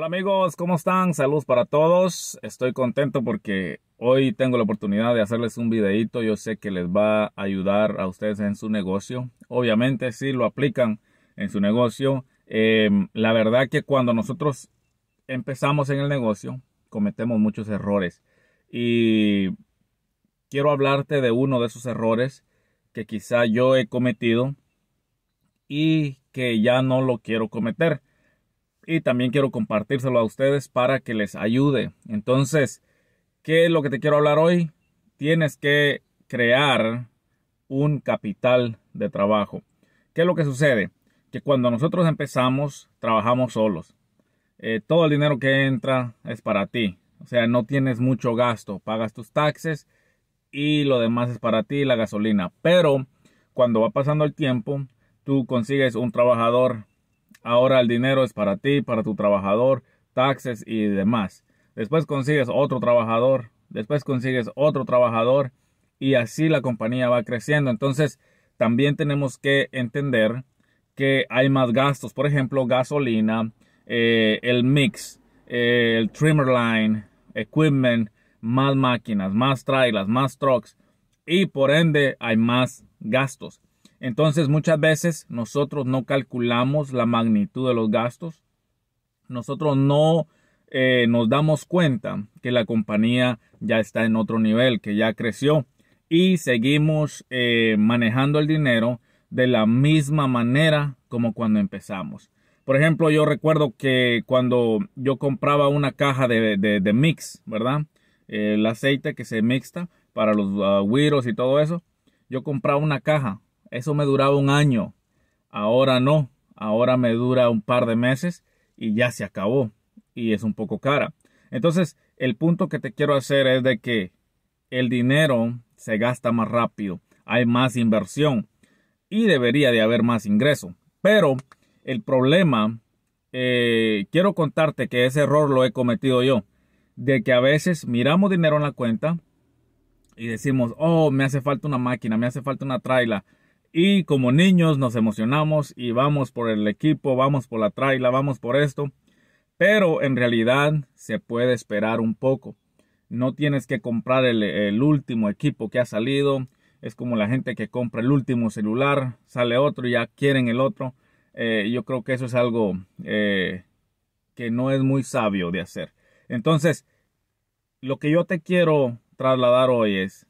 Hola amigos, ¿cómo están? Saludos para todos. Estoy contento porque hoy tengo la oportunidad de hacerles un videito. Yo sé que les va a ayudar a ustedes en su negocio. Obviamente si lo aplican en su negocio. Em, la verdad que cuando nosotros empezamos en el negocio cometemos muchos errores. Y quiero hablarte de uno de esos errores que quizá yo he cometido y que ya no lo quiero cometer y también quiero compartírselo a ustedes para que les ayude. Entonces, ¿qué es lo que te quiero hablar hoy? Tienes que crear un capital de trabajo. ¿Qué es lo que sucede? Que cuando nosotros empezamos, trabajamos solos. Eh, todo el dinero que entra es para ti. O sea, no tienes mucho gasto. Pagas tus taxes y lo demás es para ti, la gasolina. Pero cuando va pasando el tiempo, tú consigues un trabajador Ahora el dinero es para ti, para tu trabajador, taxes y demás. Después consigues otro trabajador, después consigues otro trabajador y así la compañía va creciendo. Entonces, también tenemos que entender que hay más gastos, por ejemplo, gasolina, eh, el mix, eh, el trimmer line, equipment, más máquinas, más trailers, más trucks y por ende hay más gastos. Entonces muchas veces nosotros no calculamos la magnitud de los gastos, nosotros no eh, nos damos cuenta que la compañía ya está en otro nivel, que ya creció y seguimos eh, manejando el dinero de la misma manera como cuando empezamos. Por ejemplo, yo recuerdo que cuando yo compraba una caja de, mix, ¿verdad? el aceite que se mixta para los uh, y todo eso, yo compraba una caja eso me duraba un año. Ahora no. Ahora me dura un par de meses y ya se acabó. Y es un poco cara. Entonces, el punto que te quiero hacer es de que el dinero se gasta más rápido. Hay más inversión. Y debería de haber más ingreso. Pero el problema, eh, quiero contarte que ese error lo he cometido yo. De que a veces miramos dinero en la cuenta y decimos, oh, me hace falta una máquina, me hace falta una traila, y como niños nos emocionamos y vamos por el equipo, vamos por la traila, vamos por esto. Pero en realidad se puede esperar un poco. No tienes que comprar el, último equipo que ha salido. Es como la gente que compra el último celular, sale otro y ya quieren el otro. Eh, yo creo que eso es algo eh, que no es muy sabio de hacer. Entonces, lo que yo te quiero trasladar hoy es,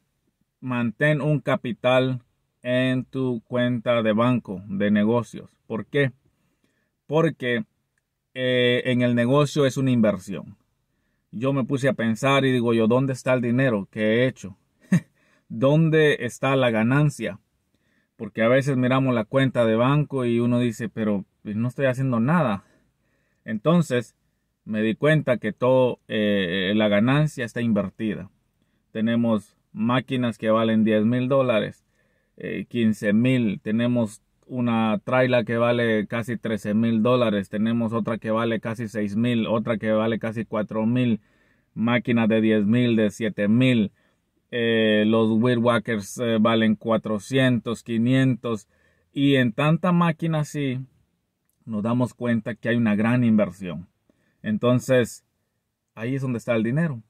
mantén un capital en tu cuenta de banco de negocios. ¿Por qué? Porque eh, en el negocio es una inversión. Yo me puse a pensar y digo yo, ¿dónde está el dinero que he hecho? ¿Dónde está la ganancia? Porque a veces miramos la cuenta de banco y uno dice, pero pues, no estoy haciendo nada. Entonces me di cuenta que toda eh, la ganancia está invertida. Tenemos máquinas que valen 10 mil dólares 15 eh, mil, tenemos una traila que vale casi 13 mil dólares, tenemos otra que vale casi 6 mil, otra que vale casi 4 mil, máquinas de 10 mil, de 7 mil, eh, los wheel eh, valen 400, 500 y en tanta máquina así nos damos cuenta que hay una gran inversión. Entonces, ahí es donde está el dinero.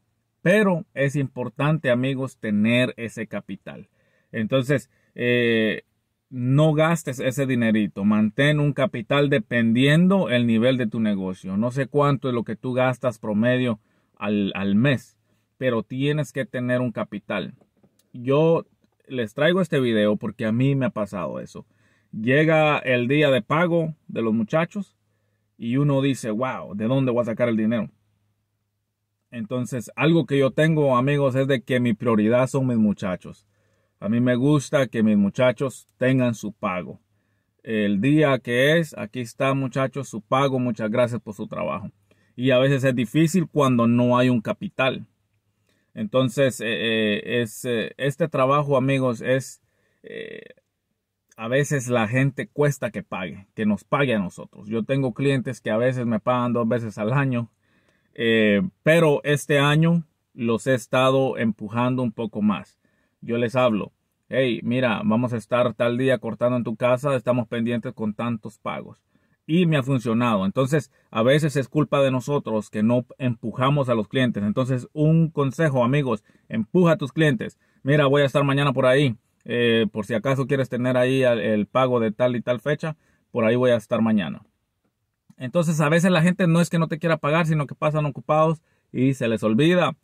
Pero es importante, amigos, tener ese capital. Entonces, eh, no gastes ese dinerito, mantén un capital dependiendo el nivel de tu negocio. No sé cuánto es lo que tú gastas promedio al, al mes, pero tienes que tener un capital. Yo les traigo este video porque a mí me ha pasado eso. Llega el día de pago de los muchachos y uno dice, wow, ¿de dónde voy a sacar el dinero? Entonces, algo que yo tengo, amigos, es de que mi prioridad son mis muchachos. A mí me gusta que mis muchachos tengan su pago. El día que es, aquí está muchachos, su pago, muchas gracias por su trabajo. Y a veces es difícil cuando no hay un capital. Entonces, eh, eh, es, eh, este trabajo, amigos, es... a veces la gente cuesta que pague, que nos pague a nosotros. Yo tengo clientes que a veces me pagan dos veces al año, pero este año los he estado empujando un poco más yo les hablo. Hey, mira, vamos a estar tal día cortando en tu casa, estamos pendientes con tantos pagos. Y me ha funcionado. Entonces, a veces es culpa de nosotros que no empujamos a los clientes. Entonces, un consejo, amigos, empuja a tus clientes. Mira, voy a estar mañana por ahí. Eh, por si acaso quieres tener ahí el pago de tal y tal fecha, por ahí voy a estar mañana. Entonces, a veces la gente no es que no te quiera pagar, sino que pasan ocupados y se les olvida.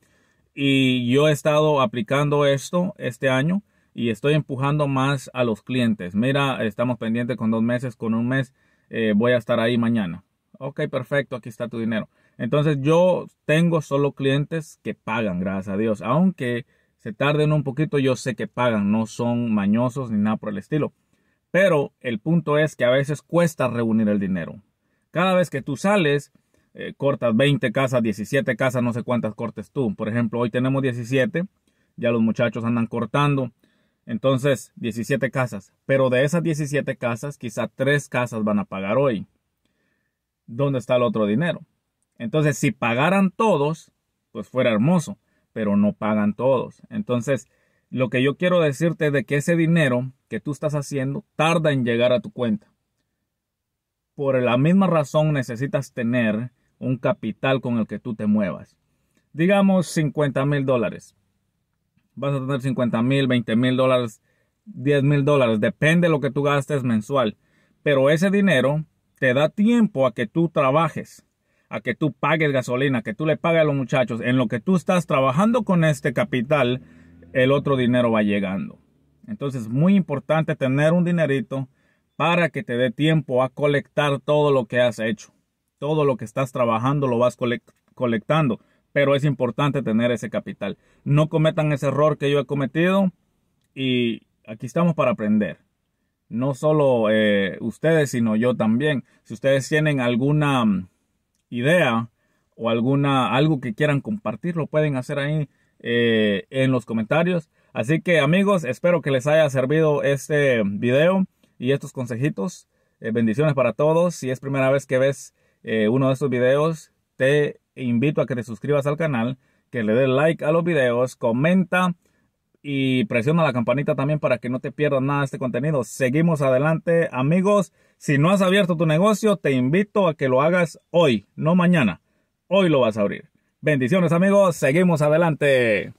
Y yo he estado aplicando esto este año y estoy empujando más a los clientes. Mira, estamos pendientes con dos meses, con un mes eh, voy a estar ahí mañana. Ok, perfecto, aquí está tu dinero. Entonces yo tengo solo clientes que pagan, gracias a Dios. Aunque se tarden un poquito, yo sé que pagan, no son mañosos ni nada por el estilo. Pero el punto es que a veces cuesta reunir el dinero. Cada vez que tú sales, eh, cortas 20 casas, 17 casas, no sé cuántas cortes tú. Por ejemplo, hoy tenemos 17, ya los muchachos andan cortando. Entonces, 17 casas. Pero de esas 17 casas, quizá 3 casas van a pagar hoy. ¿Dónde está el otro dinero? Entonces, si pagaran todos, pues fuera hermoso, pero no pagan todos. Entonces, lo que yo quiero decirte es de que ese dinero que tú estás haciendo tarda en llegar a tu cuenta. Por la misma razón necesitas tener un capital con el que tú te muevas. Digamos 50 mil dólares. Vas a tener 50 mil, 20 mil dólares, 10 mil dólares. Depende de lo que tú gastes mensual. Pero ese dinero te da tiempo a que tú trabajes, a que tú pagues gasolina, que tú le pagues a los muchachos. En lo que tú estás trabajando con este capital, el otro dinero va llegando. Entonces es muy importante tener un dinerito para que te dé tiempo a colectar todo lo que has hecho. Todo lo que estás trabajando lo vas colectando, pero es importante tener ese capital. No cometan ese error que yo he cometido y aquí estamos para aprender. No solo eh, ustedes, sino yo también. Si ustedes tienen alguna mm, idea o alguna algo que quieran compartir, lo pueden hacer ahí eh, en los comentarios. Así que amigos, espero que les haya servido este video y estos consejitos. Eh, bendiciones para todos. Si es primera vez que ves eh, uno de estos videos, te invito a que te suscribas al canal, que le des like a los videos, comenta y presiona la campanita también para que no te pierdas nada de este contenido. Seguimos adelante, amigos. Si no has abierto tu negocio, te invito a que lo hagas hoy, no mañana. Hoy lo vas a abrir. Bendiciones, amigos. Seguimos adelante.